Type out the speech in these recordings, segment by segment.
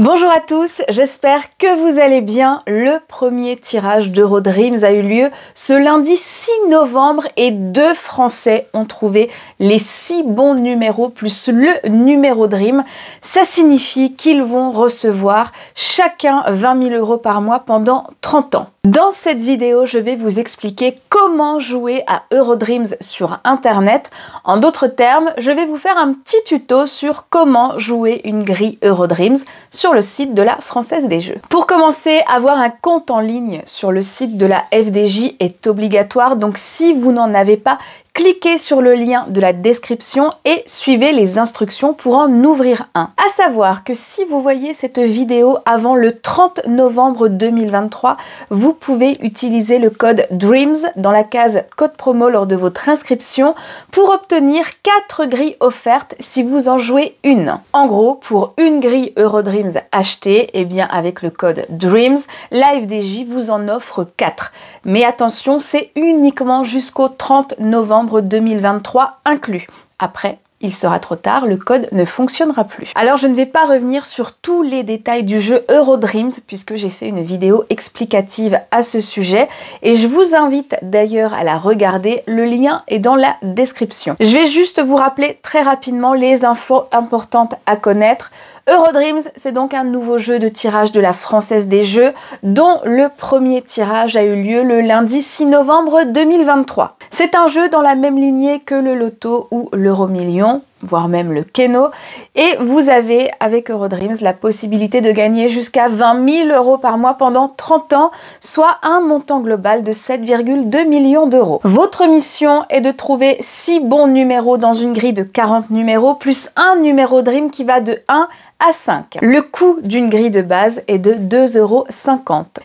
Bonjour à tous, j'espère que vous allez bien. Le premier tirage d'Eurodreams a eu lieu ce lundi 6 novembre et deux Français ont trouvé les six bons numéros plus le numéro Dream. Ça signifie qu'ils vont recevoir chacun 20 000 euros par mois pendant 30 ans. Dans cette vidéo, je vais vous expliquer comment jouer à Eurodreams sur Internet. En d'autres termes, je vais vous faire un petit tuto sur comment jouer une grille Eurodreams sur sur le site de la Française des Jeux. Pour commencer, avoir un compte en ligne sur le site de la FDJ est obligatoire, donc si vous n'en avez pas, cliquez sur le lien de la description et suivez les instructions pour en ouvrir un. A savoir que si vous voyez cette vidéo avant le 30 novembre 2023, vous pouvez utiliser le code DREAMS dans la case code promo lors de votre inscription pour obtenir 4 grilles offertes si vous en jouez une. En gros, pour une grille Eurodreams achetée, et eh bien avec le code DREAMS, Live vous en offre 4. Mais attention, c'est uniquement jusqu'au 30 novembre 2023 inclus. Après, il sera trop tard, le code ne fonctionnera plus. Alors je ne vais pas revenir sur tous les détails du jeu Eurodreams puisque j'ai fait une vidéo explicative à ce sujet et je vous invite d'ailleurs à la regarder, le lien est dans la description. Je vais juste vous rappeler très rapidement les infos importantes à connaître. Eurodreams, c'est donc un nouveau jeu de tirage de la Française des Jeux, dont le premier tirage a eu lieu le lundi 6 novembre 2023. C'est un jeu dans la même lignée que le loto ou l'Euromillion, voire même le Keno. Et vous avez avec Eurodreams la possibilité de gagner jusqu'à 20 000 euros par mois pendant 30 ans, soit un montant global de 7,2 millions d'euros. Votre mission est de trouver 6 bons numéros dans une grille de 40 numéros, plus un numéro Dream qui va de 1 à... 5. Le coût d'une grille de base est de 2,50 euros.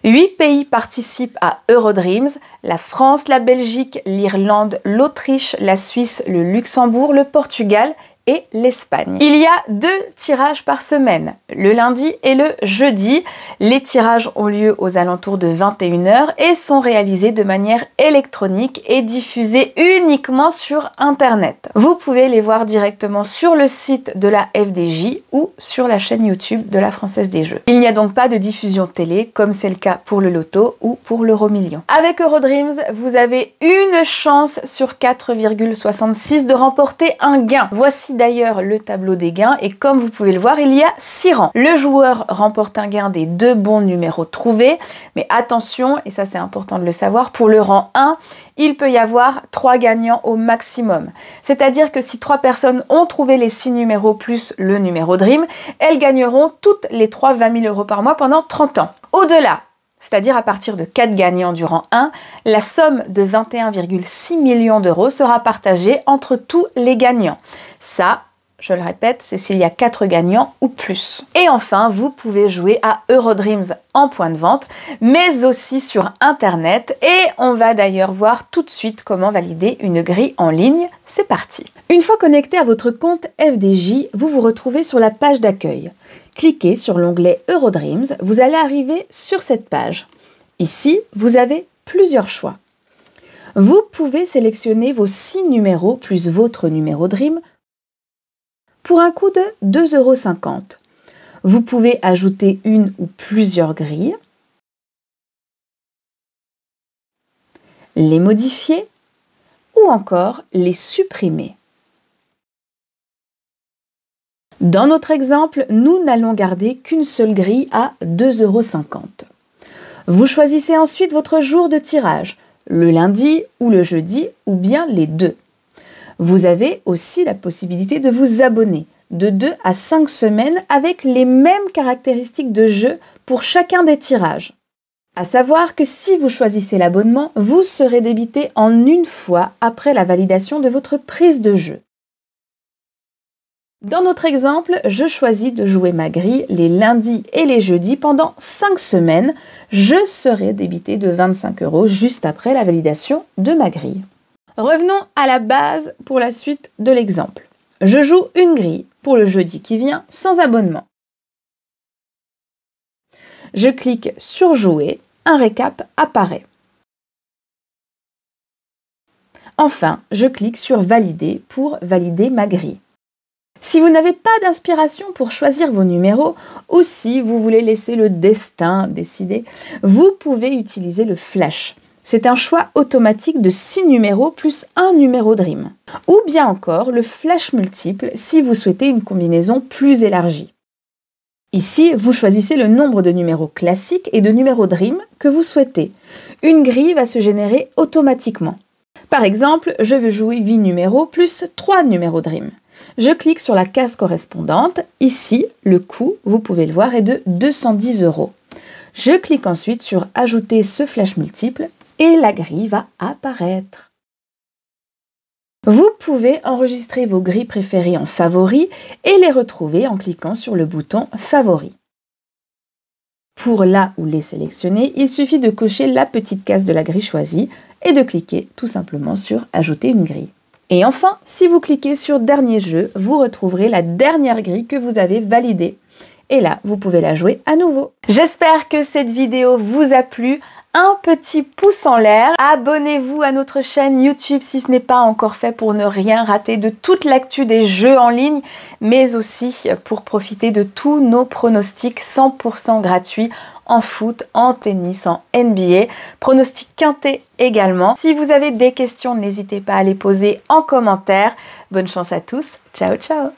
8 pays participent à Eurodreams, la France, la Belgique, l'Irlande, l'Autriche, la Suisse, le Luxembourg, le Portugal, et l'Espagne. Il y a deux tirages par semaine, le lundi et le jeudi. Les tirages ont lieu aux alentours de 21h et sont réalisés de manière électronique et diffusés uniquement sur Internet. Vous pouvez les voir directement sur le site de la FDJ ou sur la chaîne YouTube de la Française des Jeux. Il n'y a donc pas de diffusion télé comme c'est le cas pour le loto ou pour l'euro Avec Eurodreams, vous avez une chance sur 4,66 de remporter un gain. Voici d'ailleurs le tableau des gains et comme vous pouvez le voir, il y a six rangs. Le joueur remporte un gain des deux bons numéros trouvés, mais attention, et ça c'est important de le savoir, pour le rang 1, il peut y avoir 3 gagnants au maximum. C'est-à-dire que si trois personnes ont trouvé les six numéros plus le numéro Dream, elles gagneront toutes les 3 20 000 euros par mois pendant 30 ans. Au-delà, c'est-à-dire à partir de 4 gagnants durant 1, la somme de 21,6 millions d'euros sera partagée entre tous les gagnants. Ça, je le répète, c'est s'il y a 4 gagnants ou plus. Et enfin, vous pouvez jouer à Eurodreams en point de vente, mais aussi sur Internet. Et on va d'ailleurs voir tout de suite comment valider une grille en ligne. C'est parti. Une fois connecté à votre compte FDJ, vous vous retrouvez sur la page d'accueil. Cliquez sur l'onglet Eurodreams, vous allez arriver sur cette page. Ici, vous avez plusieurs choix. Vous pouvez sélectionner vos 6 numéros plus votre numéro Dream pour un coût de 2,50 euros. Vous pouvez ajouter une ou plusieurs grilles, les modifier ou encore les supprimer. Dans notre exemple, nous n'allons garder qu'une seule grille à 2,50 euros. Vous choisissez ensuite votre jour de tirage, le lundi ou le jeudi ou bien les deux. Vous avez aussi la possibilité de vous abonner de 2 à 5 semaines avec les mêmes caractéristiques de jeu pour chacun des tirages. À savoir que si vous choisissez l'abonnement, vous serez débité en une fois après la validation de votre prise de jeu. Dans notre exemple, je choisis de jouer ma grille les lundis et les jeudis pendant 5 semaines. Je serai débité de 25 euros juste après la validation de ma grille. Revenons à la base pour la suite de l'exemple. Je joue une grille pour le jeudi qui vient sans abonnement. Je clique sur Jouer, un récap apparaît. Enfin, je clique sur Valider pour valider ma grille. Si vous n'avez pas d'inspiration pour choisir vos numéros ou si vous voulez laisser le destin décider, vous pouvez utiliser le flash. C'est un choix automatique de 6 numéros plus un numéro de Ou bien encore le flash multiple si vous souhaitez une combinaison plus élargie. Ici, vous choisissez le nombre de numéros classiques et de numéros de que vous souhaitez. Une grille va se générer automatiquement. Par exemple, je veux jouer 8 numéros plus 3 numéros de Je clique sur la case correspondante. Ici, le coût, vous pouvez le voir, est de 210 euros. Je clique ensuite sur Ajouter ce flash multiple et la grille va apparaître. Vous pouvez enregistrer vos grilles préférées en favoris et les retrouver en cliquant sur le bouton Favoris. Pour là ou les sélectionner, il suffit de cocher la petite case de la grille choisie et de cliquer tout simplement sur Ajouter une grille. Et enfin, si vous cliquez sur Dernier jeu, vous retrouverez la dernière grille que vous avez validée. Et là, vous pouvez la jouer à nouveau. J'espère que cette vidéo vous a plu un petit pouce en l'air. Abonnez-vous à notre chaîne YouTube si ce n'est pas encore fait pour ne rien rater de toute l'actu des jeux en ligne, mais aussi pour profiter de tous nos pronostics 100% gratuits en foot, en tennis, en NBA, pronostics quinté également. Si vous avez des questions, n'hésitez pas à les poser en commentaire. Bonne chance à tous. Ciao, ciao